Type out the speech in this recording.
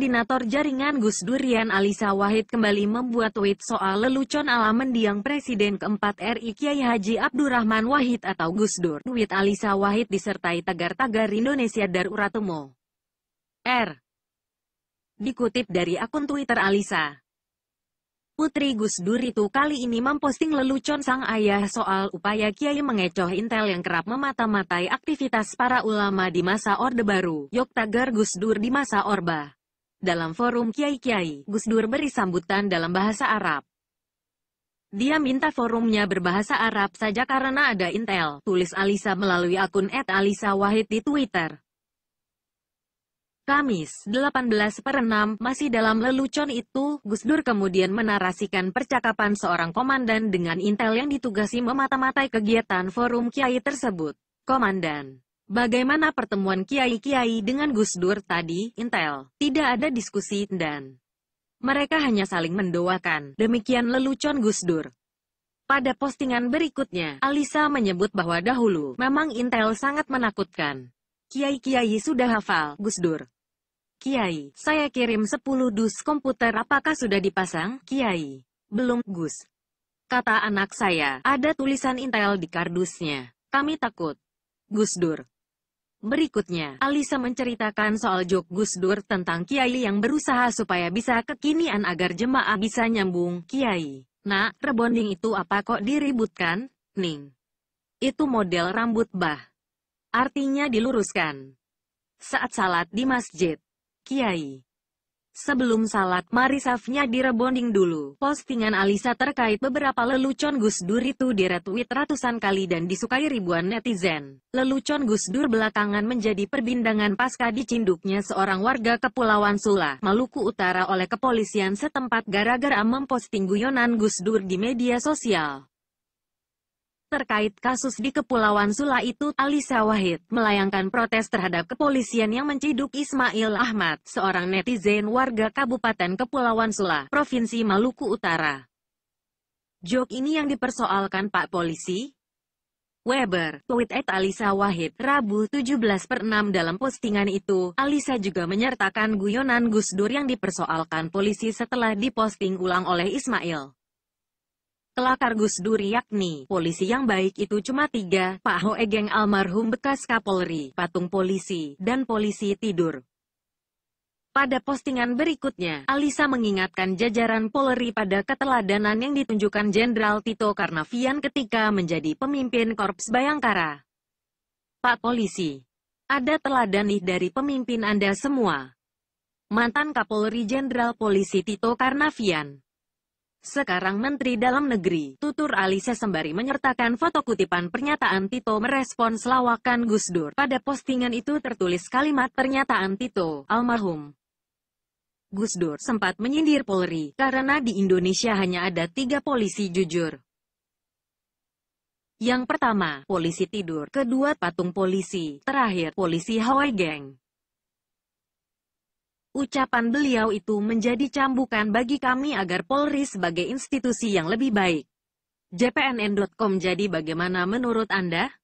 Koordinator Jaringan Gus Durian Alisa Wahid kembali membuat tweet soal lelucon ala mendiang Presiden keempat RI Kiai Haji Abdurrahman Wahid atau Gus Dur. Tweet Alisa Wahid disertai tagar-tagar Indonesia Daruratemo. R. Dikutip dari akun Twitter Alisa. Putri Gus Dur itu kali ini memposting lelucon sang ayah soal upaya Kiai mengecoh intel yang kerap memata-matai aktivitas para ulama di masa Orde Baru, Yogyakarta Gus Dur di masa Orba. Dalam forum kiai-kiai, Gus Dur beri sambutan dalam bahasa Arab. Dia minta forumnya berbahasa Arab saja karena ada intel, tulis Alisa melalui akun @alisawahid di Twitter. Kamis, 18 6, masih dalam lelucon itu, Gus Dur kemudian menarasikan percakapan seorang komandan dengan intel yang ditugasi memata-matai kegiatan forum kiai tersebut. Komandan Bagaimana pertemuan kiai-kiai dengan Gus Dur tadi, Intel? Tidak ada diskusi, dan mereka hanya saling mendoakan. Demikian lelucon Gus Dur. Pada postingan berikutnya, Alisa menyebut bahwa dahulu, memang Intel sangat menakutkan. Kiai-kiai sudah hafal, Gus Dur. Kiai, saya kirim 10 dus komputer apakah sudah dipasang, Kiai? Belum, Gus. Kata anak saya, ada tulisan Intel di kardusnya. Kami takut. Gus Dur. Berikutnya, Alisa menceritakan soal jok Gus Dur tentang Kiai yang berusaha supaya bisa kekinian agar jemaah bisa nyambung. Kiai, nah, rebonding itu apa kok diributkan? Ning. Itu model rambut bah. Artinya diluruskan. Saat salat di masjid. Kiai. Sebelum salat, mari safnya direbonding dulu. Postingan Alisa terkait beberapa lelucon Gus Dur itu diretweet ratusan kali dan disukai ribuan netizen. Lelucon Gus Dur belakangan menjadi perbindangan pasca dicinduknya seorang warga Kepulauan Sula, Maluku Utara oleh kepolisian setempat gara-gara memposting guyonan Gus Dur di media sosial. Terkait kasus di Kepulauan Sula itu, Alisa Wahid melayangkan protes terhadap kepolisian yang menciduk Ismail Ahmad, seorang netizen warga Kabupaten Kepulauan Sula, Provinsi Maluku Utara. Jok ini yang dipersoalkan Pak Polisi? Weber, tweet at Alisa Wahid, Rabu 17 per 6 dalam postingan itu, Alisa juga menyertakan guyonan Gus Dur yang dipersoalkan polisi setelah diposting ulang oleh Ismail telah kargus duri yakni polisi yang baik itu cuma tiga, Pak Hoe almarhum bekas Kapolri, patung polisi, dan polisi tidur. Pada postingan berikutnya, Alisa mengingatkan jajaran Polri pada keteladanan yang ditunjukkan Jenderal Tito Karnavian ketika menjadi pemimpin Korps Bayangkara. Pak Polisi, ada teladan dari pemimpin Anda semua. Mantan Kapolri Jenderal Polisi Tito Karnavian sekarang Menteri Dalam Negeri, Tutur Alisa Sembari menyertakan foto kutipan pernyataan Tito merespons lawakan Gus Dur. Pada postingan itu tertulis kalimat pernyataan Tito, almarhum. Gus Dur sempat menyindir Polri, karena di Indonesia hanya ada tiga polisi jujur. Yang pertama, polisi tidur, kedua patung polisi, terakhir polisi Hawaii Gang. Ucapan beliau itu menjadi cambukan bagi kami agar Polri sebagai institusi yang lebih baik. JPNN.com Jadi bagaimana menurut Anda?